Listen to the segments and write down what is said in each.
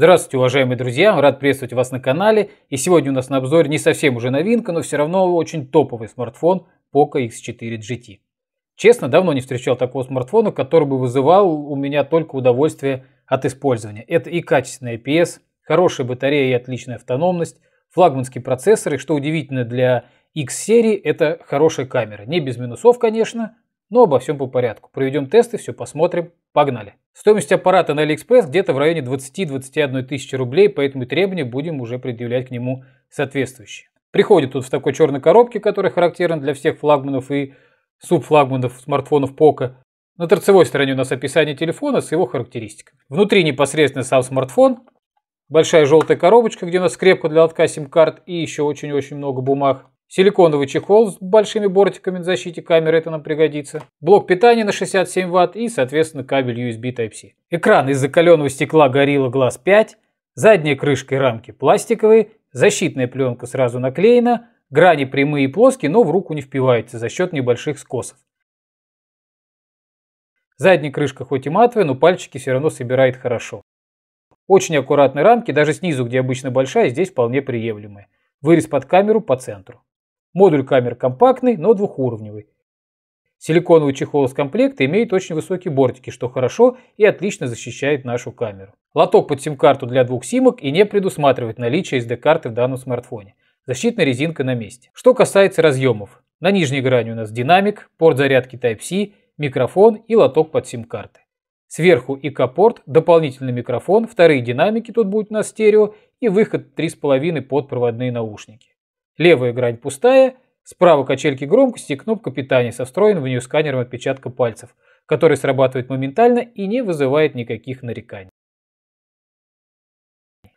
Здравствуйте, уважаемые друзья! Рад приветствовать вас на канале. И сегодня у нас на обзоре не совсем уже новинка, но все равно очень топовый смартфон Poco X4 GT. Честно, давно не встречал такого смартфона, который бы вызывал у меня только удовольствие от использования. Это и качественный IPS, хорошая батарея и отличная автономность, флагманский процессор, и что удивительно для X-серии, это хорошая камера. Не без минусов, конечно, но обо всем по порядку. Проведем тесты, все посмотрим, Погнали. Стоимость аппарата на Алиэкспресс где-то в районе 20-21 тысячи рублей, поэтому требования будем уже предъявлять к нему соответствующие. Приходит тут в такой черной коробке, которая характерна для всех флагманов и субфлагманов смартфонов Poco. На торцевой стороне у нас описание телефона с его характеристиками. Внутри непосредственно сам смартфон, большая желтая коробочка, где у нас скрепка для лотка сим-карт и еще очень-очень много бумаг. Силиконовый чехол с большими бортиками на защите камеры, это нам пригодится. Блок питания на 67 Вт и, соответственно, кабель USB Type-C. Экран из закаленного стекла Gorilla Glass 5. Задняя крышка и рамки пластиковые. Защитная пленка сразу наклеена. Грани прямые и плоские, но в руку не впивается за счет небольших скосов. Задняя крышка хоть и матовая, но пальчики все равно собирает хорошо. Очень аккуратные рамки, даже снизу, где обычно большая, здесь вполне приемлемые. Вырез под камеру по центру. Модуль камер компактный, но двухуровневый. Силиконовый чехол из комплекта имеет очень высокие бортики, что хорошо и отлично защищает нашу камеру. Лоток под сим-карту для двух симок и не предусматривает наличие SD-карты в данном смартфоне. Защитная резинка на месте. Что касается разъемов. На нижней грани у нас динамик, порт зарядки Type-C, микрофон и лоток под сим-карты. Сверху ИК-порт, дополнительный микрофон, вторые динамики тут будут на стерео и выход 3,5 под проводные наушники. Левая грань пустая, справа качельки громкости и кнопка питания со встроенным в нее сканером отпечатка пальцев, который срабатывает моментально и не вызывает никаких нареканий.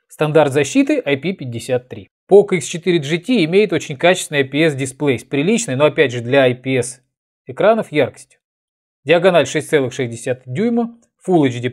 Стандарт защиты IP53. POCO X4GT имеет очень качественный IPS-дисплей с приличной, но опять же для IPS экранов яркостью. Диагональ 6,6 дюйма, Full HD+,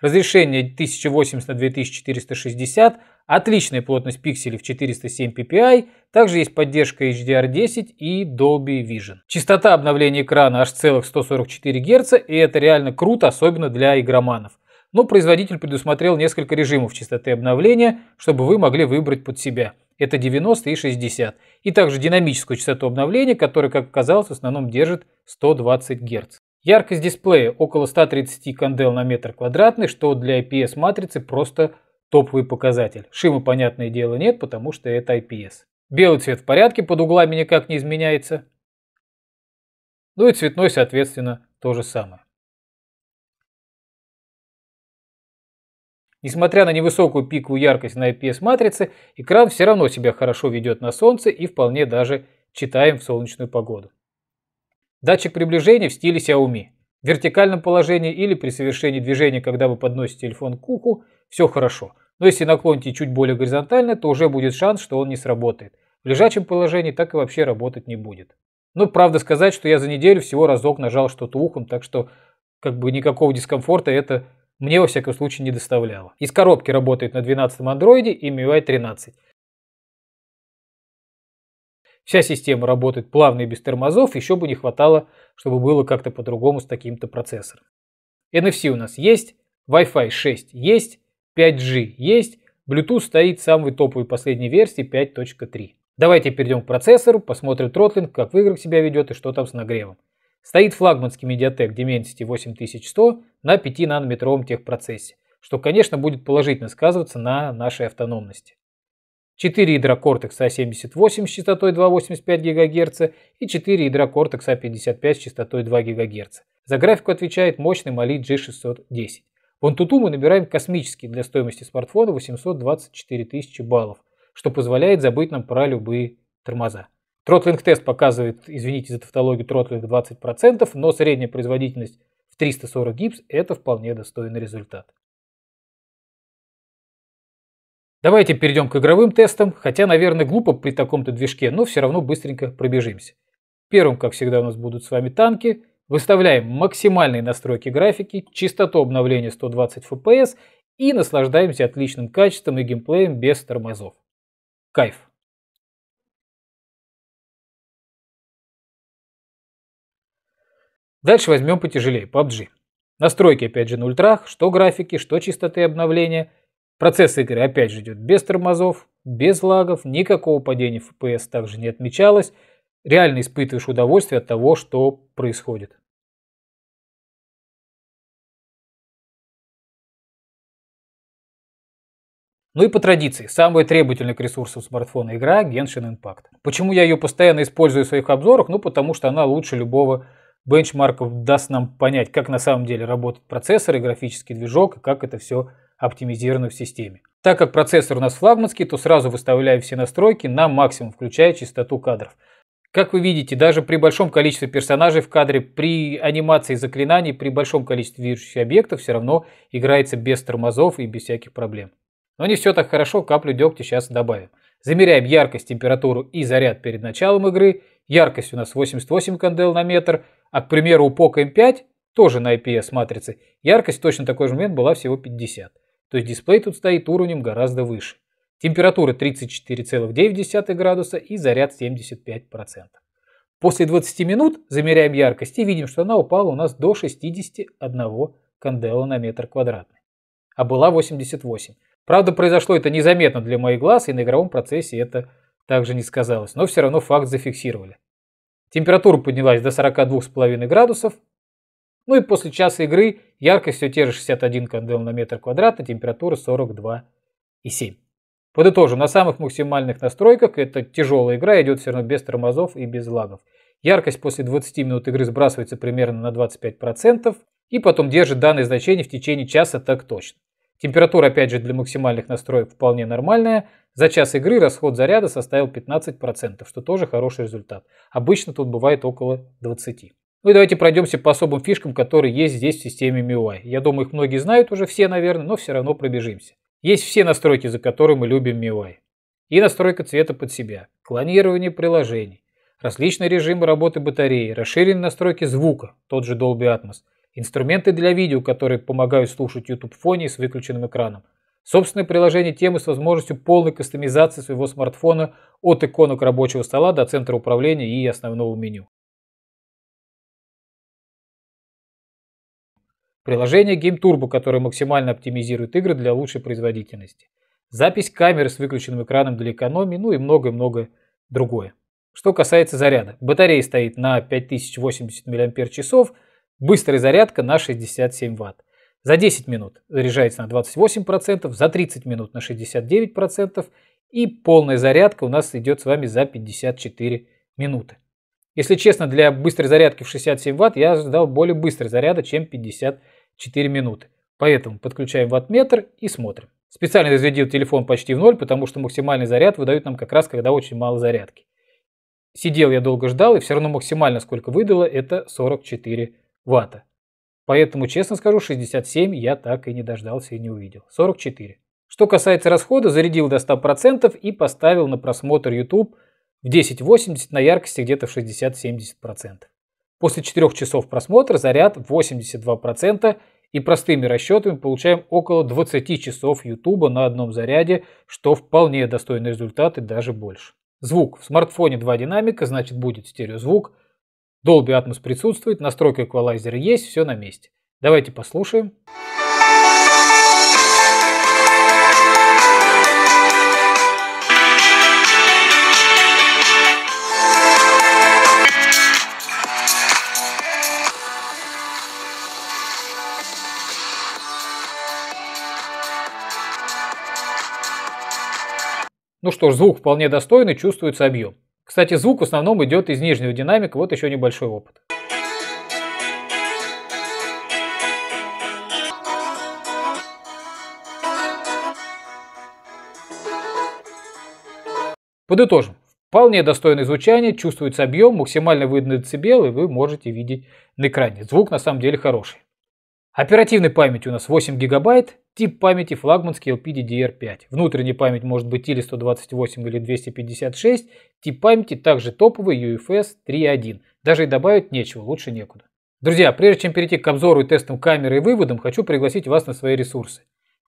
разрешение 1080 на 2460, отличная плотность пикселей в 407 ppi, также есть поддержка HDR10 и Dolby Vision. Частота обновления экрана аж целых 144 Гц, и это реально круто, особенно для игроманов. Но производитель предусмотрел несколько режимов частоты обновления, чтобы вы могли выбрать под себя. Это 90 и 60. И также динамическую частоту обновления, которая, как оказалось, в основном держит 120 Гц. Яркость дисплея около 130 кандел на метр квадратный, что для IPS-матрицы просто топовый показатель. Шима, понятное дело, нет, потому что это IPS. Белый цвет в порядке, под углами никак не изменяется. Ну и цветной, соответственно, то же самое. Несмотря на невысокую пиковую яркость на IPS-матрице, экран все равно себя хорошо ведет на солнце и вполне даже читаем в солнечную погоду. Датчик приближения в стиле Xiaomi. В вертикальном положении или при совершении движения, когда вы подносите телефон к уху, все хорошо. Но если наклоните чуть более горизонтально, то уже будет шанс, что он не сработает. В лежачем положении так и вообще работать не будет. Но ну, правда сказать, что я за неделю всего разок нажал что-то ухом, так что как бы никакого дискомфорта это мне во всяком случае не доставляло. Из коробки работает на 12 андроиде и MIUI 13 вся система работает плавно и без тормозов, еще бы не хватало, чтобы было как-то по-другому с таким-то процессором. NFC у нас есть, Wi-Fi 6 есть, 5G есть, Bluetooth стоит самой топовой последней версии 5.3. Давайте перейдем к процессору, посмотрим тротлинг, как в играх себя ведет и что там с нагревом. Стоит флагманский Mediatek Dimensity 8100 на 5 нанометровом техпроцессе, что, конечно, будет положительно сказываться на нашей автономности. 4 ядра Cortex A78 с частотой 2,85 ГГц и 4 ядра Cortex A55 с частотой 2 ГГц. За графику отвечает мощный Mali G610. В Antutu мы набираем космический для стоимости смартфона 824 тысячи баллов, что позволяет забыть нам про любые тормоза. Тротлинг-тест показывает, извините за тавтологию, тротлинг 20%, но средняя производительность в 340 гипс – это вполне достойный результат. Давайте перейдем к игровым тестам, хотя, наверное, глупо при таком-то движке, но все равно быстренько пробежимся. Первым, как всегда, у нас будут с вами танки. Выставляем максимальные настройки графики, частоту обновления 120 FPS и наслаждаемся отличным качеством и геймплеем без тормозов. Кайф! Дальше возьмем потяжелее PUBG. Настройки опять же на ультрах, что графики, что частоты обновления – Процесс игры опять же идет без тормозов, без лагов, никакого падения FPS также не отмечалось. Реально испытываешь удовольствие от того, что происходит. Ну и по традиции, самая требовательная к ресурсам смартфона игра Genshin Impact. Почему я ее постоянно использую в своих обзорах? Ну потому что она лучше любого бенчмарков даст нам понять, как на самом деле работают процессоры, графический движок, и как это все работает оптимизированных в системе. Так как процессор у нас флагманский, то сразу выставляю все настройки на максимум, включая частоту кадров. Как вы видите, даже при большом количестве персонажей в кадре, при анимации заклинаний, при большом количестве движущихся объектов все равно играется без тормозов и без всяких проблем. Но не все так хорошо, каплю дегтя сейчас добавим. Замеряем яркость, температуру и заряд перед началом игры. Яркость у нас 88 кандел на метр, а, к примеру, у POC M5, тоже на IPS матрицы, яркость точно такой же момент была всего 50. То есть дисплей тут стоит уровнем гораздо выше. Температура 34,9 градуса и заряд 75%. После 20 минут замеряем яркость и видим, что она упала у нас до 61 кандела на метр квадратный. А была 88. Правда, произошло это незаметно для моих глаз, и на игровом процессе это также не сказалось. Но все равно факт зафиксировали. Температура поднялась до 42,5 градусов, ну и после часа игры яркость все те же 61 кандел на метр квадрат, квадратный, температура 42,7. Подытожим, на самых максимальных настройках эта тяжелая игра идет все равно без тормозов и без лагов. Яркость после 20 минут игры сбрасывается примерно на 25% и потом держит данное значение в течение часа так точно. Температура, опять же, для максимальных настроек вполне нормальная. За час игры расход заряда составил 15%, что тоже хороший результат. Обычно тут бывает около 20%. Ну и давайте пройдемся по особым фишкам, которые есть здесь в системе MIUI. Я думаю, их многие знают уже все, наверное, но все равно пробежимся. Есть все настройки, за которые мы любим MIUI. И настройка цвета под себя, клонирование приложений, различные режимы работы батареи, расширенные настройки звука, тот же Dolby Atmos, инструменты для видео, которые помогают слушать YouTube в фоне с выключенным экраном, собственное приложение темы с возможностью полной кастомизации своего смартфона от иконок рабочего стола до центра управления и основного меню. Приложение Game Turbo, которое максимально оптимизирует игры для лучшей производительности. Запись камеры с выключенным экраном для экономии, ну и многое-многое другое. Что касается заряда. Батарея стоит на 5080 мАч, быстрая зарядка на 67 Вт. За 10 минут заряжается на 28%, за 30 минут на 69% и полная зарядка у нас идет с вами за 54 минуты. Если честно, для быстрой зарядки в 67 Вт я ждал более быстрой заряда, чем 50 4 минуты. Поэтому подключаем ваттметр и смотрим. Специально разрядил телефон почти в ноль, потому что максимальный заряд выдают нам как раз, когда очень мало зарядки. Сидел я долго ждал, и все равно максимально, сколько выдало, это 44 ватта. Поэтому, честно скажу, 67 я так и не дождался и не увидел. 44. Что касается расхода, зарядил до 100% и поставил на просмотр YouTube в 1080 на яркости где-то в 60-70%. После 4 часов просмотра заряд 82% и простыми расчетами получаем около 20 часов YouTube на одном заряде, что вполне достойный результат и даже больше. Звук. В смартфоне два динамика, значит будет стереозвук. Dolby Atmos присутствует, настройка эквалайзера есть, все на месте. Давайте послушаем. Музыка Ну что ж, звук вполне достойный, чувствуется объем. Кстати, звук в основном идет из нижнего динамика, вот еще небольшой опыт. Подытожим. Вполне достойное звучание, чувствуется объем, максимально выданы децибелы, вы можете видеть на экране. Звук на самом деле хороший. Оперативной памяти у нас 8 гигабайт, Тип памяти флагманский LPDDR5. Внутренняя память может быть или 128 или 256. Тип памяти также топовый UFS 3.1. Даже и добавить нечего, лучше некуда. Друзья, прежде чем перейти к обзору и тестам камеры и выводам, хочу пригласить вас на свои ресурсы.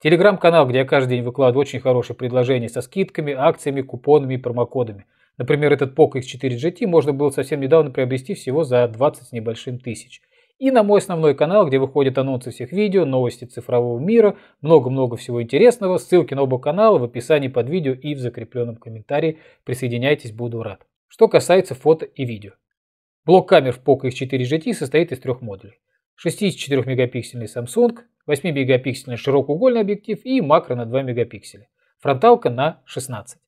Телеграм-канал, где я каждый день выкладываю очень хорошие предложения со скидками, акциями, купонами и промокодами. Например, этот POCO X4 GT можно было совсем недавно приобрести всего за 20 с небольшим тысяч и на мой основной канал, где выходят анонсы всех видео, новости цифрового мира, много-много всего интересного. Ссылки на оба канала в описании под видео и в закрепленном комментарии. Присоединяйтесь, буду рад. Что касается фото и видео. Блок камер в POCO X4 GT состоит из трех модулей. 64-мегапиксельный Samsung, 8-мегапиксельный широкоугольный объектив и макро на 2 мегапикселя. Фронталка на 16.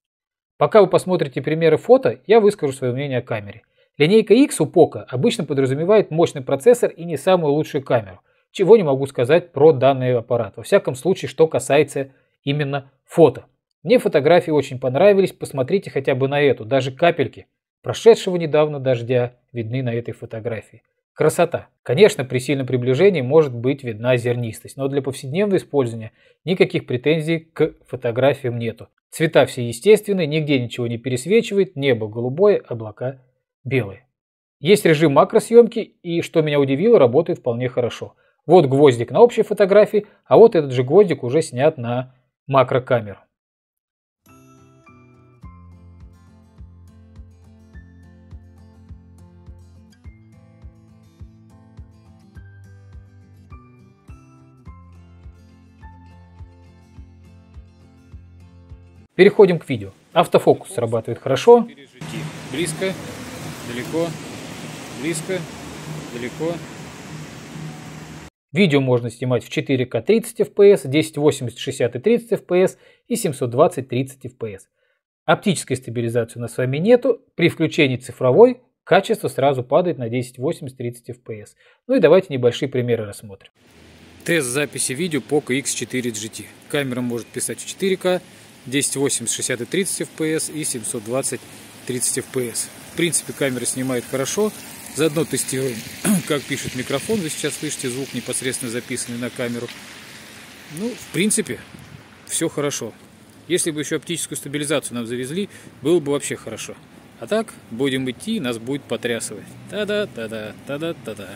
Пока вы посмотрите примеры фото, я выскажу свое мнение о камере. Линейка X у POCO обычно подразумевает мощный процессор и не самую лучшую камеру, чего не могу сказать про данный аппарат, во всяком случае, что касается именно фото. Мне фотографии очень понравились, посмотрите хотя бы на эту, даже капельки прошедшего недавно дождя видны на этой фотографии. Красота. Конечно, при сильном приближении может быть видна зернистость, но для повседневного использования никаких претензий к фотографиям нету. Цвета все естественные, нигде ничего не пересвечивает, небо голубое, облака белые. Есть режим макросъемки, и, что меня удивило, работает вполне хорошо. Вот гвоздик на общей фотографии, а вот этот же гвоздик уже снят на макрокамеру. Переходим к видео. Автофокус срабатывает хорошо. Близко далеко, близко, далеко. Видео можно снимать в 4К 30 FPS, 1080 60 и 30 FPS и 720 30 FPS. Оптической стабилизации у нас с вами нету. При включении цифровой качество сразу падает на 1080 30 FPS. Ну и давайте небольшие примеры рассмотрим. Тест записи видео POCO X4 GT. Камера может писать в 4К, 1080 60 и 30 FPS и 720 30 FPS. В принципе, камера снимает хорошо. Заодно тестируем, как пишет микрофон. Вы сейчас слышите звук, непосредственно записанный на камеру. Ну, в принципе, все хорошо. Если бы еще оптическую стабилизацию нам завезли, было бы вообще хорошо. А так, будем идти, нас будет потрясывать. Та-да, та-да, та-да, та-да.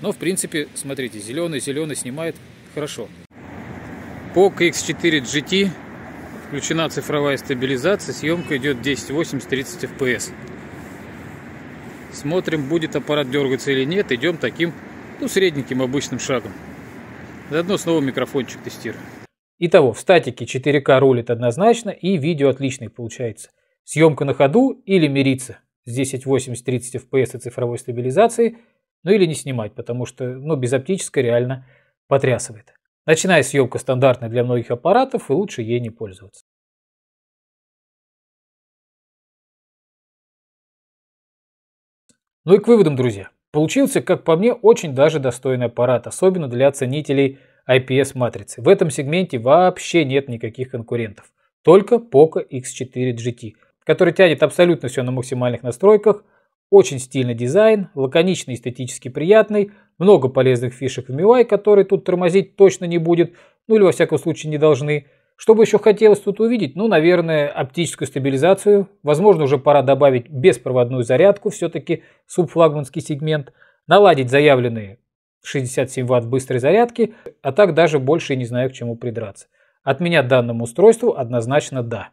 Но, в принципе, смотрите, зеленый, зеленый снимает хорошо. По KX4 GT включена цифровая стабилизация, съемка идет 1080-30 FPS. Смотрим, будет аппарат дергаться или нет. Идем таким, ну, средненьким обычным шагом. Заодно снова микрофончик тестируем. Итого, в статике 4К рулит однозначно и видео отличное получается. Съемка на ходу или мириться с 1080 30 FPS и цифровой стабилизацией, ну или не снимать, потому что ну, без оптической реально потрясывает. Ночная съемка стандартная для многих аппаратов и лучше ей не пользоваться. Ну и к выводам, друзья. Получился, как по мне, очень даже достойный аппарат, особенно для ценителей IPS-матрицы. В этом сегменте вообще нет никаких конкурентов. Только Poco X4 GT, который тянет абсолютно все на максимальных настройках, очень стильный дизайн, лаконичный, эстетически приятный, много полезных фишек в MIUI, которые тут тормозить точно не будет, ну или во всяком случае не должны – что бы еще хотелось тут увидеть? Ну, наверное, оптическую стабилизацию. Возможно, уже пора добавить беспроводную зарядку, все-таки субфлагманский сегмент. Наладить заявленные 67 Вт быстрой зарядки, а так даже больше не знаю, к чему придраться. От меня данному устройству однозначно да.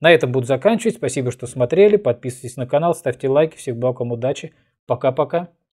На этом буду заканчивать. Спасибо, что смотрели. Подписывайтесь на канал, ставьте лайки. Всех благ удачи. Пока-пока.